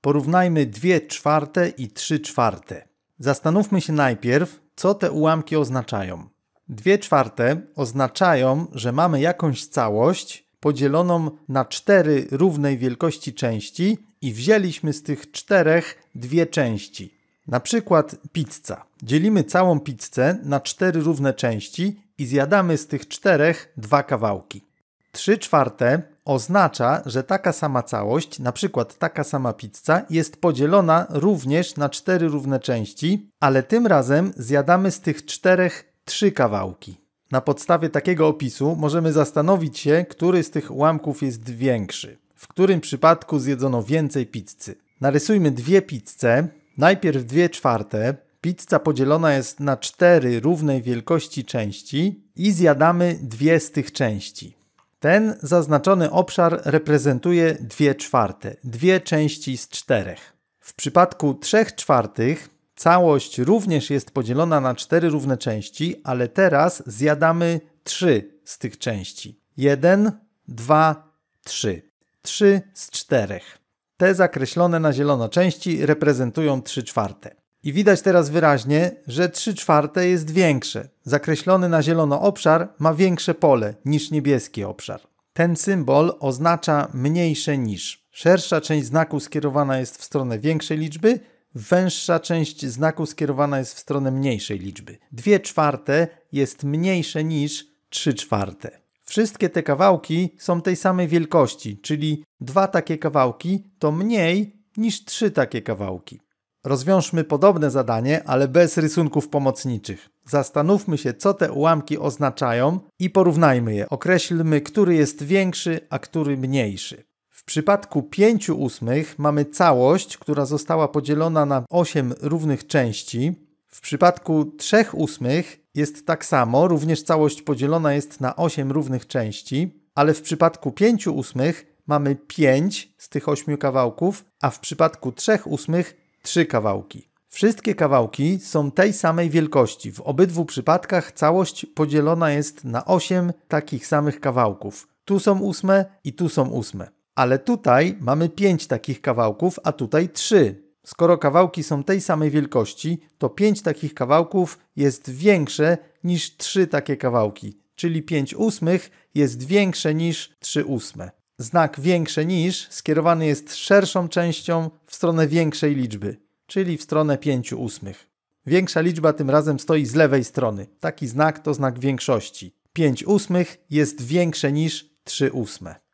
Porównajmy 2 czwarte i 3 czwarte. Zastanówmy się najpierw, co te ułamki oznaczają. 2 czwarte oznaczają, że mamy jakąś całość podzieloną na cztery równej wielkości części i wzięliśmy z tych czterech dwie części. Na przykład pizza. Dzielimy całą pizzę na cztery równe części i zjadamy z tych czterech dwa kawałki. 3 czwarte oznacza, że taka sama całość, na przykład taka sama pizza, jest podzielona również na cztery równe części, ale tym razem zjadamy z tych czterech trzy kawałki. Na podstawie takiego opisu możemy zastanowić się, który z tych ułamków jest większy, w którym przypadku zjedzono więcej pizzy. Narysujmy dwie pizze, najpierw dwie czwarte, pizza podzielona jest na cztery równej wielkości części i zjadamy dwie z tych części. Ten zaznaczony obszar reprezentuje 2 czwarte, dwie części z czterech. W przypadku 3 czwartych całość również jest podzielona na cztery równe części, ale teraz zjadamy 3 z tych części. 1, 2, 3. 3 z czterech. Te zakreślone na zielono części reprezentują 3 czwarte. I widać teraz wyraźnie, że 3 czwarte jest większe. Zakreślony na zielono obszar ma większe pole niż niebieski obszar. Ten symbol oznacza mniejsze niż. Szersza część znaku skierowana jest w stronę większej liczby, węższa część znaku skierowana jest w stronę mniejszej liczby. 2 czwarte jest mniejsze niż 3 czwarte. Wszystkie te kawałki są tej samej wielkości, czyli dwa takie kawałki to mniej niż trzy takie kawałki. Rozwiążmy podobne zadanie, ale bez rysunków pomocniczych. Zastanówmy się, co te ułamki oznaczają i porównajmy je. Określmy, który jest większy, a który mniejszy. W przypadku 5 ósmych mamy całość, która została podzielona na 8 równych części. W przypadku 3 ósmych jest tak samo, również całość podzielona jest na 8 równych części, ale w przypadku 5 ósmych mamy 5 z tych 8 kawałków, a w przypadku 3 ósmych trzy kawałki. Wszystkie kawałki są tej samej wielkości. W obydwu przypadkach całość podzielona jest na 8 takich samych kawałków. Tu są ósme i tu są ósme. Ale tutaj mamy 5 takich kawałków, a tutaj 3. Skoro kawałki są tej samej wielkości, to 5 takich kawałków jest większe niż 3 takie kawałki, czyli 5 ósmych jest większe niż 3 ósme znak większe niż skierowany jest szerszą częścią w stronę większej liczby, czyli w stronę 5 ósmych. Większa liczba tym razem stoi z lewej strony. Taki znak to znak większości. 5 ósmych jest większe niż 3 ósme.